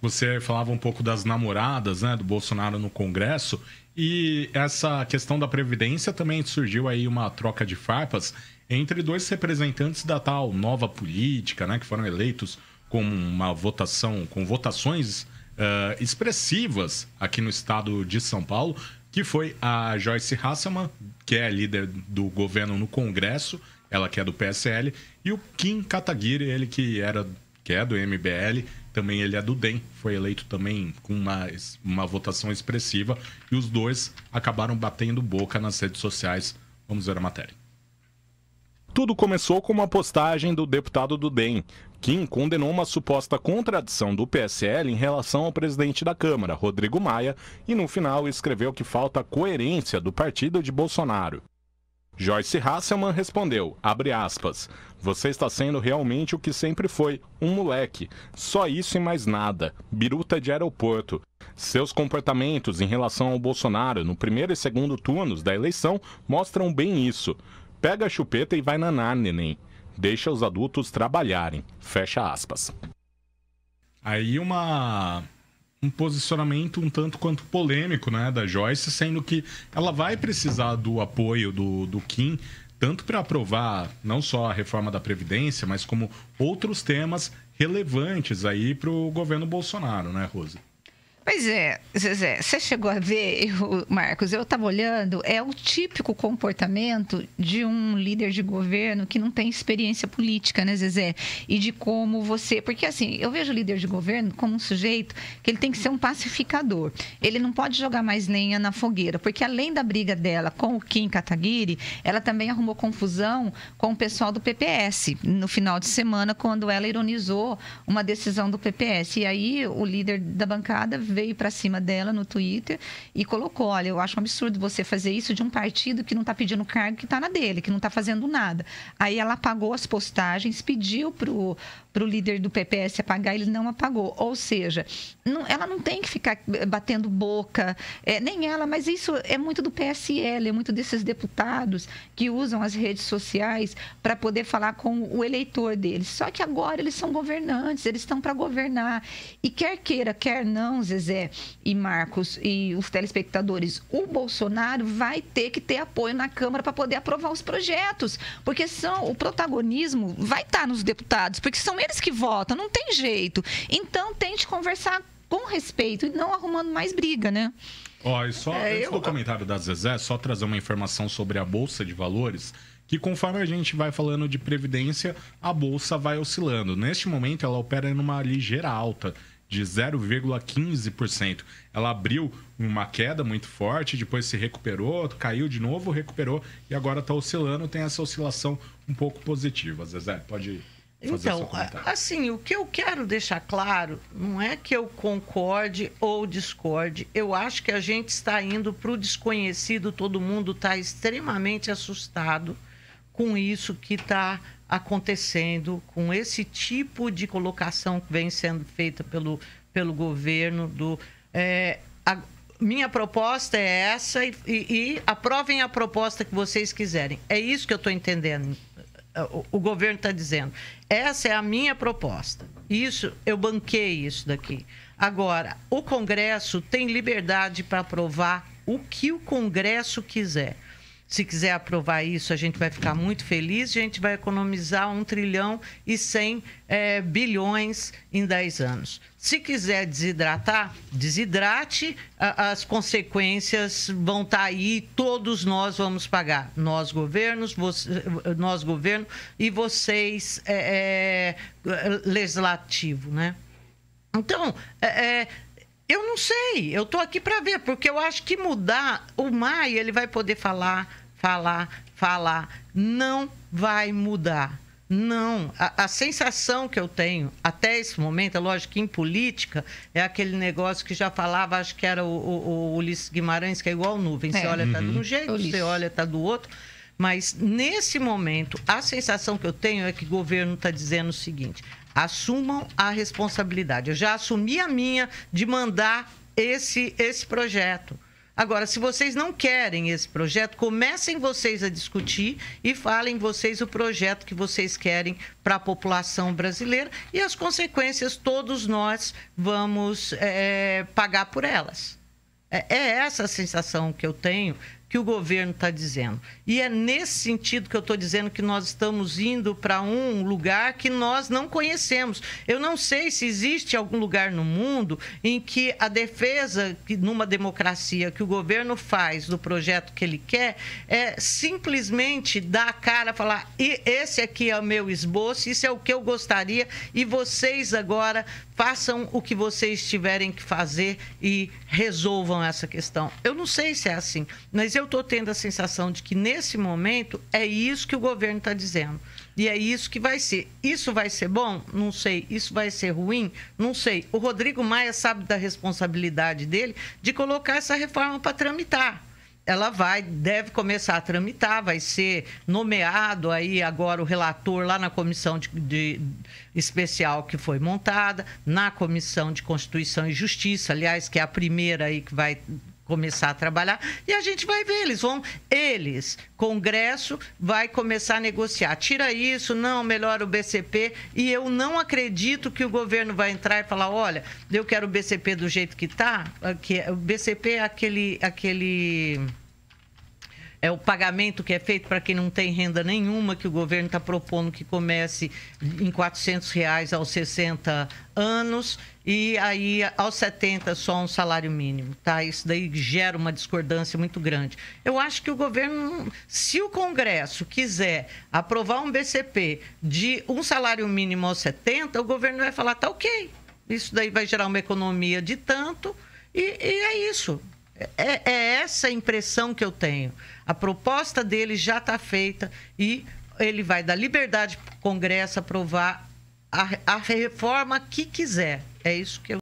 Você falava um pouco das namoradas, né, do Bolsonaro no Congresso, e essa questão da previdência também surgiu aí uma troca de farpas entre dois representantes da tal nova política, né, que foram eleitos com uma votação, com votações uh, expressivas aqui no estado de São Paulo, que foi a Joyce Hasselman, que é líder do governo no Congresso, ela que é do PSL, e o Kim Kataguiri, ele que era que é do MBL, também ele é do DEM, foi eleito também com uma, uma votação expressiva, e os dois acabaram batendo boca nas redes sociais. Vamos ver a matéria. Tudo começou com uma postagem do deputado do DEM. Kim condenou uma suposta contradição do PSL em relação ao presidente da Câmara, Rodrigo Maia, e no final escreveu que falta coerência do partido de Bolsonaro. Joyce Hasselman respondeu, abre aspas, você está sendo realmente o que sempre foi, um moleque. Só isso e mais nada. Biruta de aeroporto. Seus comportamentos em relação ao Bolsonaro no primeiro e segundo turnos da eleição mostram bem isso. Pega a chupeta e vai nanar, neném. Deixa os adultos trabalharem. Fecha aspas. Aí uma um posicionamento um tanto quanto polêmico né, da Joyce, sendo que ela vai precisar do apoio do, do Kim tanto para aprovar não só a reforma da Previdência, mas como outros temas relevantes aí para o governo Bolsonaro, né, Rose? Pois é, Zezé, você chegou a ver, eu, Marcos, eu estava olhando, é o típico comportamento de um líder de governo que não tem experiência política, né, Zezé? E de como você. Porque assim, eu vejo o líder de governo como um sujeito que ele tem que ser um pacificador. Ele não pode jogar mais lenha na fogueira, porque além da briga dela com o Kim Kataguiri, ela também arrumou confusão com o pessoal do PPS no final de semana, quando ela ironizou uma decisão do PPS. E aí o líder da bancada veio veio para cima dela no Twitter e colocou: olha, eu acho um absurdo você fazer isso de um partido que não está pedindo cargo, que está na dele, que não está fazendo nada. Aí ela apagou as postagens, pediu para o líder do PPS apagar, ele não apagou. Ou seja, não, ela não tem que ficar eh, batendo boca, é, nem ela, mas isso é muito do PSL, é muito desses deputados que usam as redes sociais para poder falar com o eleitor deles. Só que agora eles são governantes, eles estão para governar. E quer queira, quer não, Zezé Zé e Marcos e os telespectadores, o Bolsonaro vai ter que ter apoio na Câmara para poder aprovar os projetos, porque são o protagonismo vai estar tá nos deputados, porque são eles que votam, não tem jeito. Então tente conversar com respeito e não arrumando mais briga, né? Ó, e só é, antes eu... do comentário da Zezé, só trazer uma informação sobre a Bolsa de Valores, que conforme a gente vai falando de previdência, a Bolsa vai oscilando. Neste momento ela opera numa ligeira alta de 0,15%. Ela abriu uma queda muito forte, depois se recuperou, caiu de novo, recuperou e agora está oscilando, tem essa oscilação um pouco positiva. Zezé, pode ir. Então, assim, o que eu quero deixar claro não é que eu concorde ou discorde. Eu acho que a gente está indo para o desconhecido, todo mundo está extremamente assustado com isso que está acontecendo, com esse tipo de colocação que vem sendo feita pelo, pelo governo do. É, a, minha proposta é essa e, e, e, aprovem a proposta que vocês quiserem. É isso que eu estou entendendo. É, o, o governo está dizendo. Essa é a minha proposta. Isso, eu banquei isso daqui. Agora, o Congresso tem liberdade para aprovar o que o Congresso quiser. Se quiser aprovar isso, a gente vai ficar muito feliz. A gente vai economizar 1 trilhão e 100 é, bilhões em 10 anos. Se quiser desidratar, desidrate, as consequências vão estar tá aí, todos nós vamos pagar. Nós, governos, você, nós, governo, e vocês, é, é, legislativo, né? Então, é, é eu não sei, eu estou aqui para ver, porque eu acho que mudar, o MAI, ele vai poder falar, falar, falar. Não vai mudar. Não, a, a, sensação que eu tenho até esse momento, é lógico que em política, é aquele negócio que já falava, acho que era o, o, o Ulisses Guimarães, que é igual nuvem. É. Você olha, está uhum. de um uhum. jeito, Ulisses. você olha, está do outro. Mas nesse momento, a sensação que eu tenho é que o governo está dizendo o seguinte: assumam a responsabilidade. Eu já assumi a minha de mandar esse, esse projeto. Agora, se vocês não querem esse projeto, comecem vocês a discutir e falem vocês o projeto que vocês querem para a população brasileira e as consequências todos nós vamos é, pagar por elas. É, é essa a sensação que eu tenho que o governo está dizendo. E é nesse sentido que eu estou dizendo que nós estamos indo para um lugar que nós não conhecemos. Eu não sei se existe algum lugar no mundo em que a defesa que numa democracia que o governo faz do projeto que ele quer é simplesmente dar a cara, falar: e esse aqui é o meu esboço, isso é o que eu gostaria e vocês agora façam o que vocês tiverem que fazer e resolvam essa questão. Eu não sei se é assim, mas eu eu estou tendo a sensação de que nesse momento é isso que o governo está dizendo. E é isso que vai ser. Isso vai ser bom? Não sei. Isso vai ser ruim? Não sei. O Rodrigo Maia sabe da responsabilidade dele de colocar essa reforma para tramitar ela vai, deve começar a tramitar, vai ser nomeado aí agora o relator lá na comissão de, de, especial que foi montada, na comissão de Constituição e Justiça, aliás, que é a primeira aí que vai começar a trabalhar e a gente vai ver, eles vão, eles, Congresso vai começar a negociar. Tira isso, não, melhora o BCP e eu não acredito que o governo vai entrar e falar, olha, eu quero o BCP do jeito que está que é, o BCP é aquele aquele é o pagamento que é feito para quem não tem renda nenhuma, que o governo está propondo que comece em R$ reais aos 60 anos e aí aos 70 só um salário mínimo, tá? Isso daí gera uma discordância muito grande. Eu acho que o governo, se o Congresso quiser aprovar um BCP de um salário mínimo aos 70, o governo vai falar, tá ok, isso daí vai gerar uma economia de tanto e, e é isso. É, é essa a impressão que eu tenho. A proposta dele já está feita e ele vai dar liberdade para o Congresso aprovar a, a reforma que quiser. É isso que eu